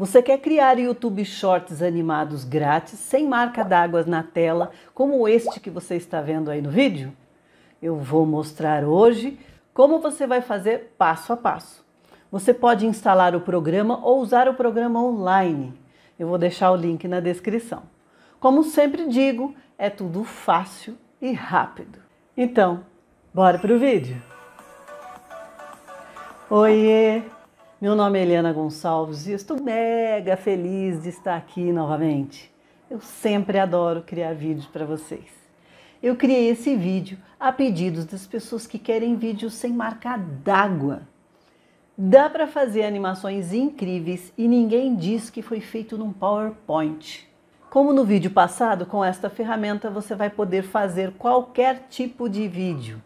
Você quer criar YouTube Shorts animados grátis, sem marca d'água na tela, como este que você está vendo aí no vídeo? Eu vou mostrar hoje como você vai fazer passo a passo. Você pode instalar o programa ou usar o programa online. Eu vou deixar o link na descrição. Como sempre digo, é tudo fácil e rápido. Então, bora pro vídeo. Oiê! Meu nome é Helena Gonçalves e estou mega feliz de estar aqui novamente. Eu sempre adoro criar vídeos para vocês. Eu criei esse vídeo a pedidos das pessoas que querem vídeos sem marca d'água. Dá para fazer animações incríveis e ninguém diz que foi feito num PowerPoint. Como no vídeo passado, com esta ferramenta você vai poder fazer qualquer tipo de vídeo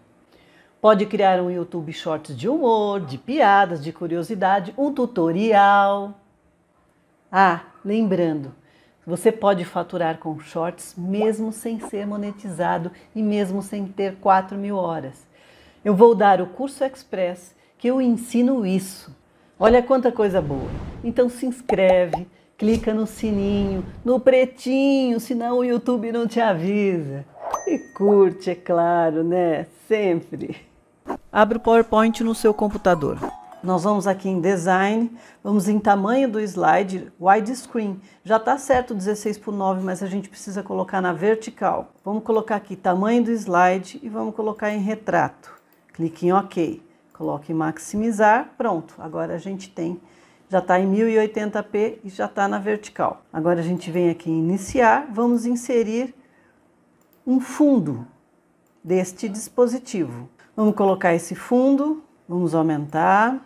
Pode criar um YouTube Shorts de humor, de piadas, de curiosidade, um tutorial. Ah, lembrando, você pode faturar com shorts mesmo sem ser monetizado e mesmo sem ter 4 mil horas. Eu vou dar o curso express que eu ensino isso. Olha quanta coisa boa! Então se inscreve, clica no sininho, no pretinho, senão o YouTube não te avisa. E curte, é claro, né? Sempre! Abre o PowerPoint no seu computador. Nós vamos aqui em Design, vamos em tamanho do slide, widescreen. Já está certo 16 por 9, mas a gente precisa colocar na vertical. Vamos colocar aqui tamanho do slide e vamos colocar em retrato. Clique em OK. Coloque em maximizar, pronto. Agora a gente tem, já está em 1080p e já está na vertical. Agora a gente vem aqui em iniciar, vamos inserir um fundo deste dispositivo. Vamos colocar esse fundo, vamos aumentar.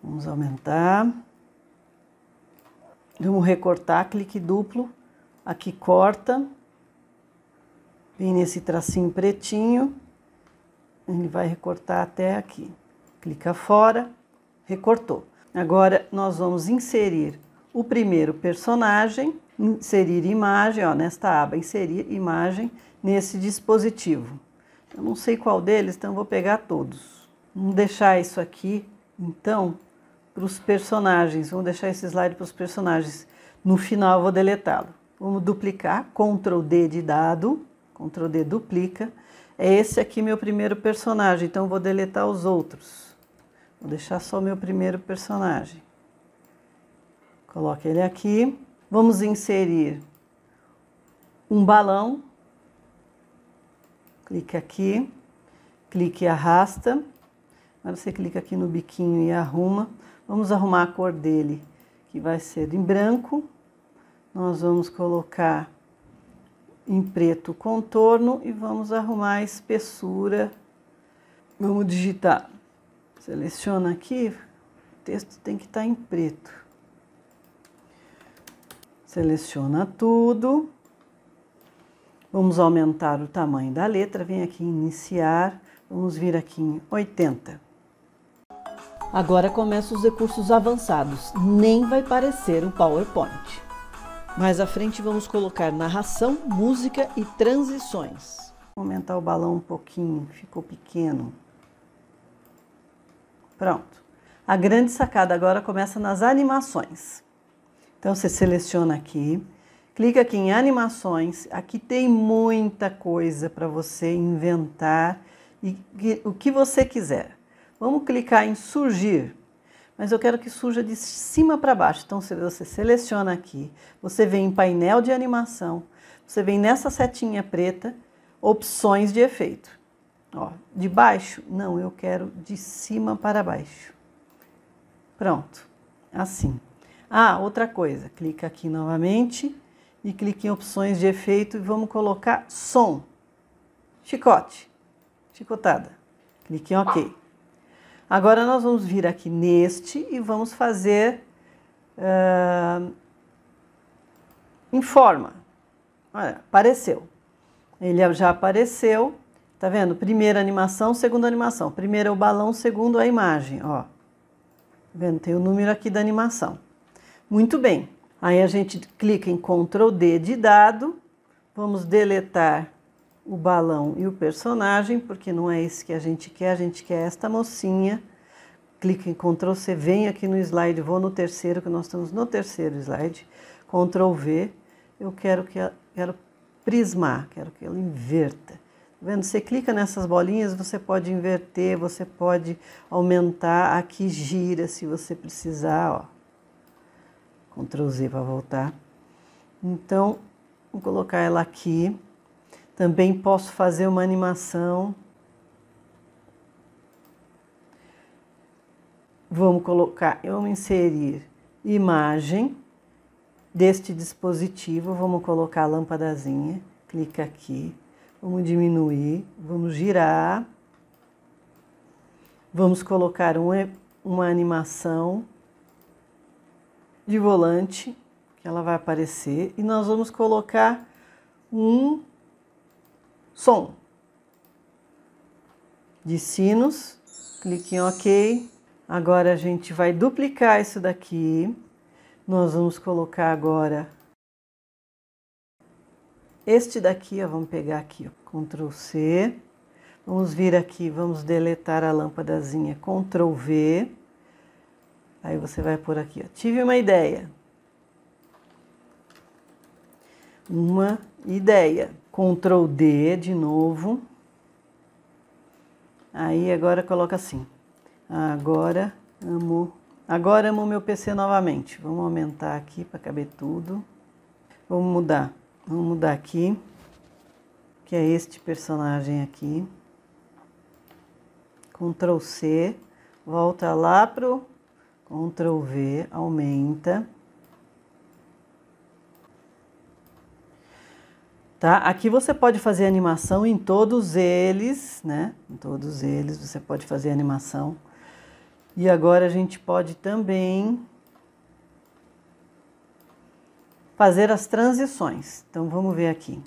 Vamos aumentar. Vamos recortar, clique duplo. Aqui corta. Vem nesse tracinho pretinho. Ele vai recortar até aqui. Clica fora, recortou. Agora nós vamos inserir o primeiro personagem, inserir imagem, ó, nesta aba, inserir imagem nesse dispositivo. Eu não sei qual deles, então vou pegar todos. Vamos deixar isso aqui, então, para os personagens. Vamos deixar esse slide para os personagens. No final eu vou deletá-lo. Vamos duplicar, Ctrl D de dado, Ctrl D duplica. É esse aqui meu primeiro personagem, então vou deletar os outros. Vou deixar só meu primeiro personagem. Coloque ele aqui. Vamos inserir um balão clique aqui, clique e arrasta. Agora você clica aqui no biquinho e arruma. Vamos arrumar a cor dele, que vai ser em branco. Nós vamos colocar em preto o contorno e vamos arrumar a espessura. Vamos digitar. Seleciona aqui, o texto tem que estar tá em preto. Seleciona tudo. Vamos aumentar o tamanho da letra, vem aqui em iniciar, vamos vir aqui em 80. Agora começam os recursos avançados, nem vai parecer um PowerPoint. Mais à frente vamos colocar narração, música e transições. Vou aumentar o balão um pouquinho, ficou pequeno. Pronto. A grande sacada agora começa nas animações. Então você seleciona aqui, Clica aqui em animações. Aqui tem muita coisa para você inventar e o que você quiser. Vamos clicar em surgir, mas eu quero que surja de cima para baixo. Então você seleciona aqui, você vem em painel de animação, você vem nessa setinha preta, opções de efeito. Ó, de baixo? Não, eu quero de cima para baixo. Pronto, assim. Ah, outra coisa, clica aqui novamente e clique em opções de efeito e vamos colocar som. Chicote. Chicotada. Clique em OK. Agora nós vamos vir aqui neste e vamos fazer uh, informa. Olha, apareceu. Ele já apareceu. Tá vendo? Primeira animação, segunda animação. Primeiro é o balão, segundo é a imagem, ó. Tá vendo? Tem o número aqui da animação. Muito bem. Aí a gente clica em Ctrl D de dado, vamos deletar o balão e o personagem, porque não é esse que a gente quer, a gente quer esta mocinha. Clica em Ctrl C, vem aqui no slide, vou no terceiro, que nós estamos no terceiro slide. Ctrl V, eu quero que ela, quero prismar, quero que ela inverta. Tá vendo? Você clica nessas bolinhas, você pode inverter, você pode aumentar, aqui gira se você precisar, ó. Ctrl Z para voltar. Então, vou colocar ela aqui. Também posso fazer uma animação. Vamos colocar, vamos inserir imagem deste dispositivo. Vamos colocar a lâmpadazinha. Clica aqui. Vamos diminuir, vamos girar. Vamos colocar um, uma animação de volante, que ela vai aparecer, e nós vamos colocar um som de sinos, clique em OK. Agora a gente vai duplicar isso daqui. Nós vamos colocar agora este daqui, ó, vamos pegar aqui, ó, Ctrl C. Vamos vir aqui, vamos deletar a lâmpadazinha, Ctrl V. Aí você vai por aqui, ó. Tive uma ideia. Uma ideia. Ctrl D de novo. Aí agora coloca assim. Agora amo. Agora amo meu PC novamente. Vamos aumentar aqui para caber tudo. Vamos mudar. Vamos mudar aqui. Que é este personagem aqui. Ctrl C. Volta lá pro Ctrl V aumenta. Tá? Aqui você pode fazer animação em todos eles, né? Em todos eles você pode fazer animação. E agora a gente pode também fazer as transições. Então vamos ver aqui.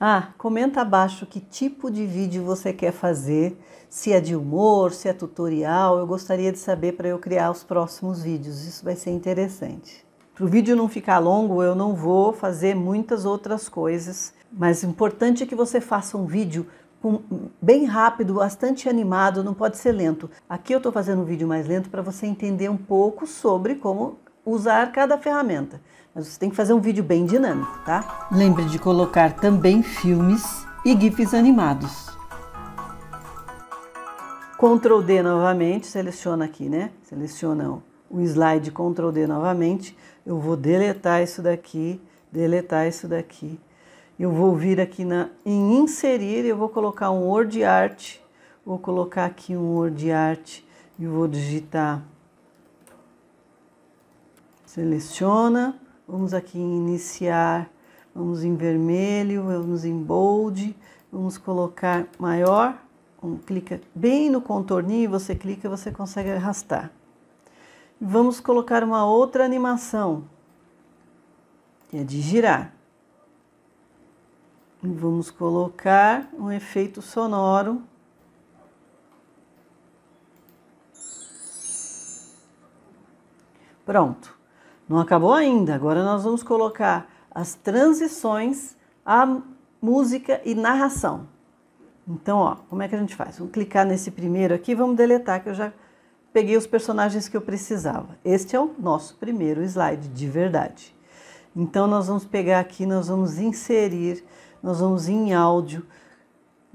Ah, comenta abaixo que tipo de vídeo você quer fazer, se é de humor, se é tutorial, eu gostaria de saber para eu criar os próximos vídeos, isso vai ser interessante. Para o vídeo não ficar longo, eu não vou fazer muitas outras coisas, mas o importante é que você faça um vídeo bem rápido, bastante animado, não pode ser lento. Aqui eu estou fazendo um vídeo mais lento para você entender um pouco sobre como usar cada ferramenta. Mas você tem que fazer um vídeo bem dinâmico, tá? Lembre de colocar também filmes e GIFs animados. Ctrl D novamente, seleciona aqui, né? Seleciona o slide Ctrl D novamente. Eu vou deletar isso daqui, deletar isso daqui. Eu vou vir aqui na, em inserir, eu vou colocar um word art. Vou colocar aqui um word art e vou digitar seleciona, vamos aqui em iniciar, vamos em vermelho, vamos em bold, vamos colocar maior, um, clica bem no contorninho, você clica, e você consegue arrastar. Vamos colocar uma outra animação, que é de girar. E vamos colocar um efeito sonoro Pronto. Não acabou ainda, agora nós vamos colocar as transições, a música e narração. Então, ó, como é que a gente faz? Vamos clicar nesse primeiro aqui, vamos deletar, que eu já peguei os personagens que eu precisava. Este é o nosso primeiro slide de verdade. Então, nós vamos pegar aqui, nós vamos inserir, nós vamos em áudio,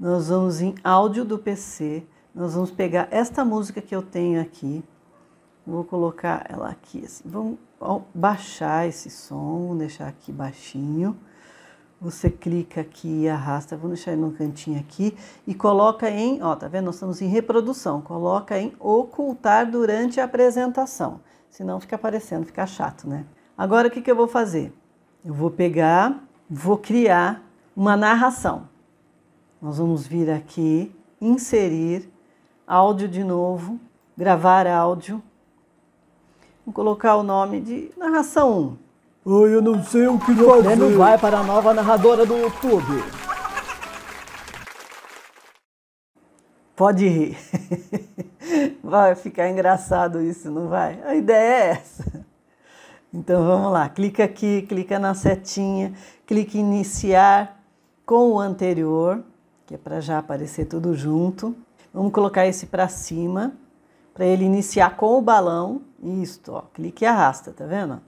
nós vamos em áudio do PC, nós vamos pegar esta música que eu tenho aqui, vou colocar ela aqui, assim, vamos baixar esse som, vou deixar aqui baixinho. Você clica aqui e arrasta, vou deixar ele no cantinho aqui e coloca em, ó, tá vendo? Nós estamos em reprodução, coloca em ocultar durante a apresentação. Senão fica aparecendo, fica chato, né? Agora o que, que eu vou fazer? Eu vou pegar, vou criar uma narração. Nós vamos vir aqui, inserir áudio de novo, gravar áudio Vou colocar o nome de narração 1. Ai, eu não sei o que fazer. O prêmio vai para a nova narradora do YouTube. Pode rir. Vai ficar engraçado isso, não vai? A ideia é essa. Então vamos lá, clica aqui, clica na setinha, clica iniciar com o anterior, que é para já aparecer tudo junto. Vamos colocar esse para cima para ele iniciar com o balão. Isto, ó, clique e arrasta, tá vendo?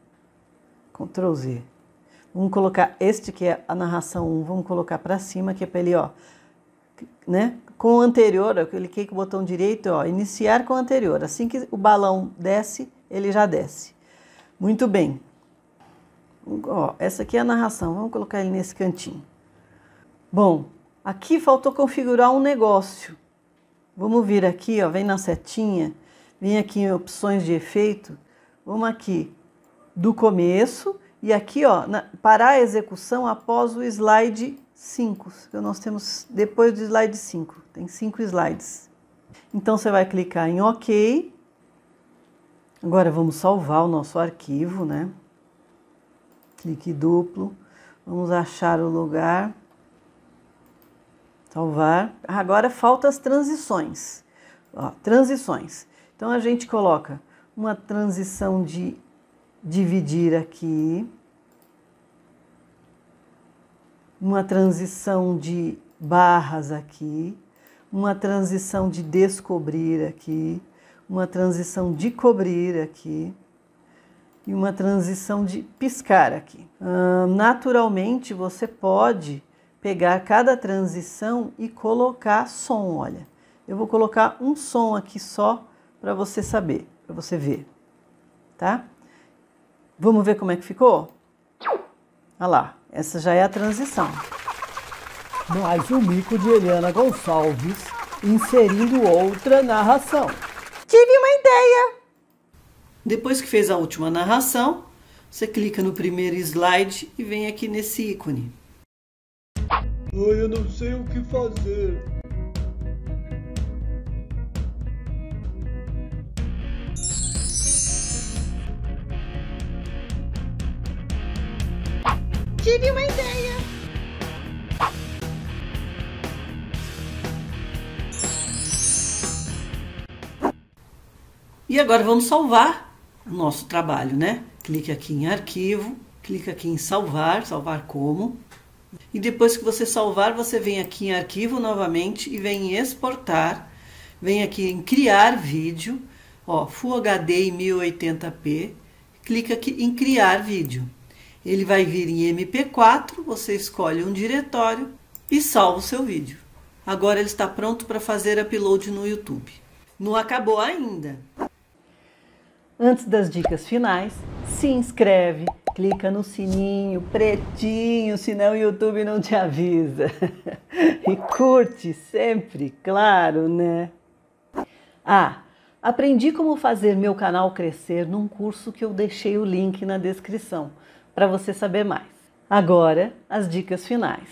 Ctrl Z. Vamos colocar este que é a narração 1, vamos colocar para cima, que é para ele, ó, né? Com o anterior, eu cliquei com o botão direito, ó, iniciar com o anterior. Assim que o balão desce, ele já desce. Muito bem. Ó, essa aqui é a narração, vamos colocar ele nesse cantinho. Bom, aqui faltou configurar um negócio. Vamos vir aqui, ó, vem na setinha Vem aqui em opções de efeito, vamos aqui do começo e aqui ó, na, parar a execução após o slide 5. nós temos depois do slide 5, tem 5 slides. Então você vai clicar em OK. Agora vamos salvar o nosso arquivo, né? Clique duplo. Vamos achar o lugar. Salvar. Agora falta as transições. Ó, transições. Então a gente coloca uma transição de dividir aqui, uma transição de barras aqui, uma transição de descobrir aqui, uma transição de cobrir aqui e uma transição de piscar aqui. naturalmente você pode pegar cada transição e colocar som. Olha, eu vou colocar um som aqui só para você saber, para você ver, tá? Vamos ver como é que ficou? Olha lá, essa já é a transição. Mais um mico de Eliana Gonçalves inserindo outra narração. Tive uma ideia! Depois que fez a última narração, você clica no primeiro slide e vem aqui nesse ícone. eu não sei o que fazer. Tive uma ideia! E agora vamos salvar o nosso trabalho, né? Clique aqui em arquivo, clica aqui em salvar, salvar como. E depois que você salvar, você vem aqui em arquivo novamente e vem em exportar, vem aqui em criar vídeo, ó, Full HD em 1080p, clica aqui em criar vídeo. Ele vai vir em MP4, você escolhe um diretório e salva o seu vídeo. Agora ele está pronto para fazer upload no YouTube. Não acabou ainda. Antes das dicas finais, se inscreve, clica no sininho pretinho, senão o YouTube não te avisa. E curte sempre, claro, né? Ah, aprendi como fazer meu canal crescer num curso que eu deixei o link na descrição para você saber mais. Agora, as dicas finais.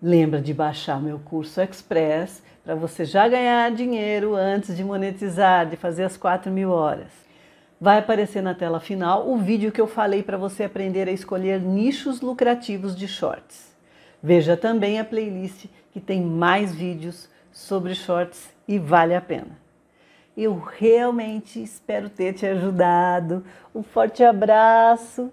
Lembra de baixar meu curso Express para você já ganhar dinheiro antes de monetizar, de fazer as 4 mil horas. Vai aparecer na tela final o vídeo que eu falei para você aprender a escolher nichos lucrativos de shorts. Veja também a playlist que tem mais vídeos sobre shorts e vale a pena. Eu realmente espero ter te ajudado. Um forte abraço!